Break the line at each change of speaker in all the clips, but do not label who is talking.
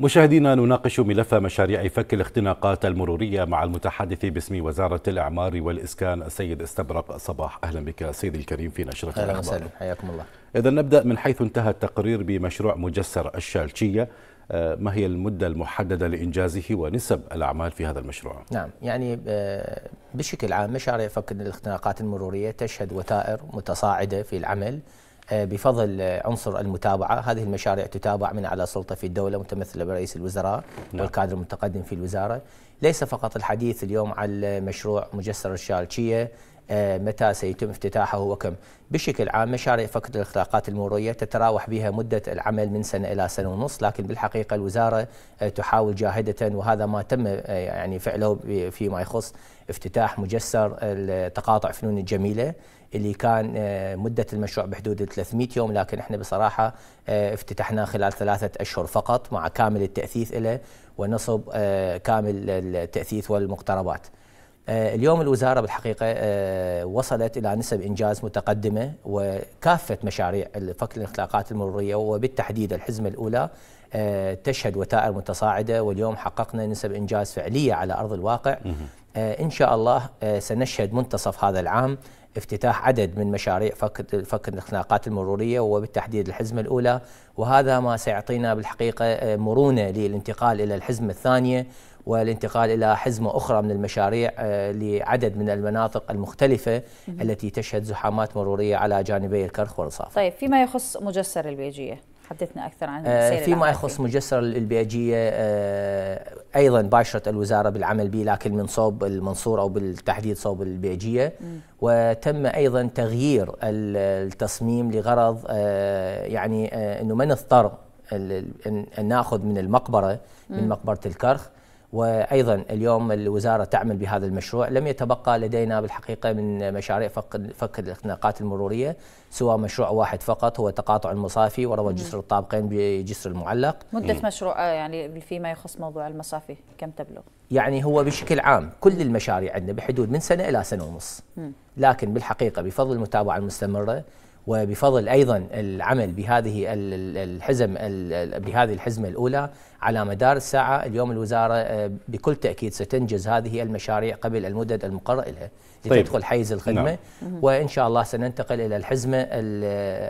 مشاهدينا نناقش ملف مشاريع فك الاختناقات المرورية مع المتحدث باسم وزارة الإعمار والإسكان السيد استبرق صباح أهلا بك سيدي الكريم في نشرة أهلا الأخبار وسهلا حياكم الله إذا نبدأ من حيث انتهى التقرير بمشروع مجسر الشالشية آه، ما هي المدة المحددة لإنجازه ونسب الأعمال في هذا المشروع؟
نعم يعني آه، بشكل عام مشاريع فك الاختناقات المرورية تشهد وتائر متصاعدة في العمل آه، بفضل عنصر المتابعة هذه المشاريع تتابع من على سلطة في الدولة متمثلة برئيس الوزراء نعم. والكادر المتقدم في الوزارة ليس فقط الحديث اليوم على مشروع مجسر الشالشية آه، متى سيتم افتتاحه وكم بشكل عام مشاريع فك الإخلاقات المرورية تتراوح بها مدة العمل من سنة إلى سنة ونص لكن بالحقيقة الوزارة آه، تحاول جاهدة وهذا ما تم آه، يعني فعله فيما يخص افتتاح مجسر تقاطع فنون الجميلة اللي كان مدة المشروع بحدود 300 يوم لكن احنا بصراحة افتتحناه خلال ثلاثة أشهر فقط مع كامل التأثيث له ونصب كامل التأثيث والمقتربات آه، اليوم الوزاره بالحقيقه آه، وصلت الى نسب انجاز متقدمه وكافه مشاريع فك الاختراقات المروريه وبالتحديد الحزمه الاولى آه، تشهد وتائر متصاعده واليوم حققنا نسب انجاز فعليه على ارض الواقع آه، إن شاء الله آه، سنشهد منتصف هذا العام افتتاح عدد من مشاريع فك فك الخناقات المروريه وبالتحديد الحزمه الاولى وهذا ما سيعطينا بالحقيقه آه، مرونه للانتقال الى الحزمه الثانيه والانتقال الى حزمه اخرى من المشاريع لعدد من المناطق المختلفه التي تشهد زحامات مروريه على جانبي الكرخ والرصافه. طيب فيما يخص مجسر البيجيه حدثنا اكثر عن آه فيما يخص مجسر البياجيه آه ايضا باشرت الوزاره بالعمل به لكن من صوب المنصور او بالتحديد صوب البياجيه وتم ايضا تغيير التصميم لغرض آه يعني آه انه ما نضطر ان ناخذ من المقبره من مقبره الكرخ وايضا اليوم الوزاره تعمل بهذا المشروع، لم يتبقى لدينا بالحقيقه من مشاريع فك فك الاختناقات المروريه سوى مشروع واحد فقط هو تقاطع المصافي وروى جسر الطابقين بجسر المعلق. مده مشروع آه، يعني فيما يخص موضوع المصافي كم تبلغ؟ يعني هو بشكل عام كل المشاريع عندنا بحدود من سنه الى سنه ونص. لكن بالحقيقه بفضل المتابعه المستمره وبفضل ايضا العمل بهذه الحزم بهذه الحزمه الاولى على مدار الساعه اليوم الوزاره آه، بكل تاكيد ستنجز هذه المشاريع قبل المدد المقرر لها طيب. لتدخل طيب. حيز الخدمه نعم. وان شاء الله سننتقل الى الحزمه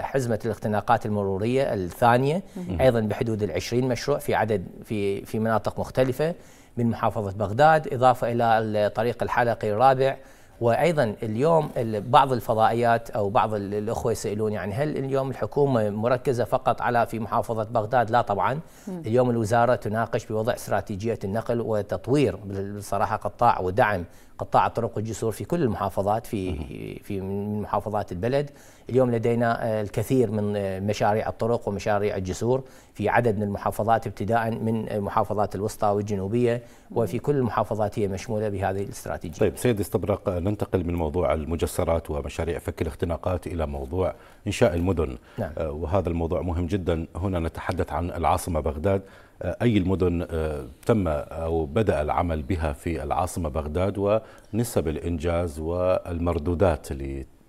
حزمه الاختناقات المروريه الثانيه ايضا بحدود ال مشروع في عدد في في مناطق مختلفه من محافظه بغداد اضافه الى الطريق الحلقي الرابع وايضا اليوم بعض الفضائيات او بعض الاخوه يسالون يعني هل اليوم الحكومه مركزه فقط على في محافظه بغداد؟ لا طبعا اليوم الوزاره تناقش بوضع استراتيجيه النقل وتطوير بصراحه قطاع ودعم قطاع الطرق والجسور في كل المحافظات في في من محافظات البلد اليوم لدينا آه، الكثير من آه، مشاريع الطرق ومشاريع الجسور في عدد من المحافظات ابتداء من آه، محافظات الوسطى والجنوبيه وفي كل المحافظات هي مشموله بهذه الاستراتيجيه. طيب سيد استبرق ننتقل من موضوع المجسرات ومشاريع فك الاختناقات الى موضوع انشاء
المدن نعم. وهذا الموضوع مهم جدا هنا نتحدث عن العاصمه بغداد آه، أي المدن آه، تم أو بدأ العمل بها في العاصمة بغداد ونسب الإنجاز والمردودات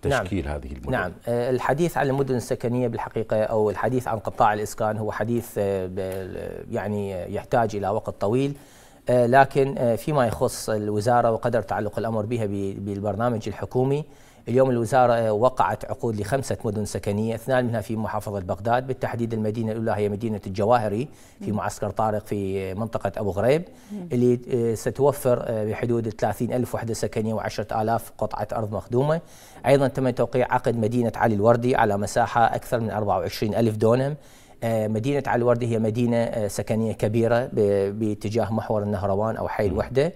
تشكيل نعم. هذه
المدن نعم آه، الحديث عن المدن السكنية بالحقيقة أو الحديث عن قطاع الإسكان هو حديث يعني يحتاج إلى وقت طويل لكن فيما يخص الوزارة وقدر تعلق الأمر بها بالبرنامج الحكومي اليوم الوزارة وقعت عقود لخمسة مدن سكنية اثنان منها في محافظة بغداد بالتحديد المدينة الأولى هي مدينة الجواهري في معسكر طارق في منطقة أبو غريب اللي آه، ستوفر آه، بحدود 30 ألف وحدة سكنية و آلاف قطعة أرض مخدومة أيضا تم توقيع عقد مدينة علي الوردي على مساحة أكثر من 24 ألف دونم آه، مدينة علي الوردي هي مدينة سكنية كبيرة باتجاه محور النهروان أو حي الوحدة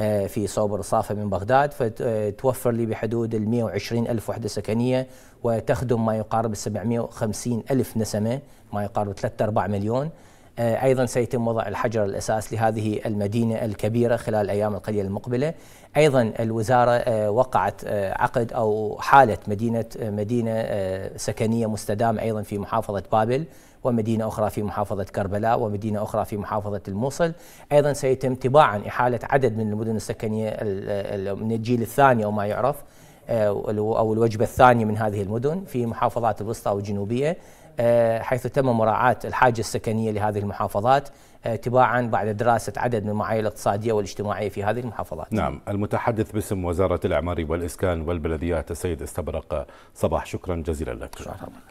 آه، في صوبر صافة من بغداد فتوفر لي بحدود ال 120 ألف وحدة سكنية وتخدم ما يقارب 750 ألف نسمة ما يقارب 3 4 مليون آه، أيضا سيتم وضع الحجر الأساس لهذه المدينة الكبيرة خلال الأيام القليلة المقبلة أيضا الوزارة آه، وقعت آه، عقد أو حالة مدينة مدينة سكنية مستدامة أيضا في محافظة بابل ومدينة أخرى في محافظة كربلاء ومدينة أخرى في محافظة الموصل أيضا سيتم تباعا إحالة عدد من المدن السكنية من الجيل الثاني أو ما يعرف أو الوجبة الثانية من هذه المدن في محافظات الوسطى والجنوبية آه، حيث تم مراعاة الحاجة السكنية لهذه المحافظات آه، تباعا بعد دراسة عدد من المعايير الاقتصادية والاجتماعية في هذه المحافظات نعم
المتحدث باسم وزارة الإعمار والإسكان والبلديات السيد استبرق صباح شكرا جزيلا لك شكرا.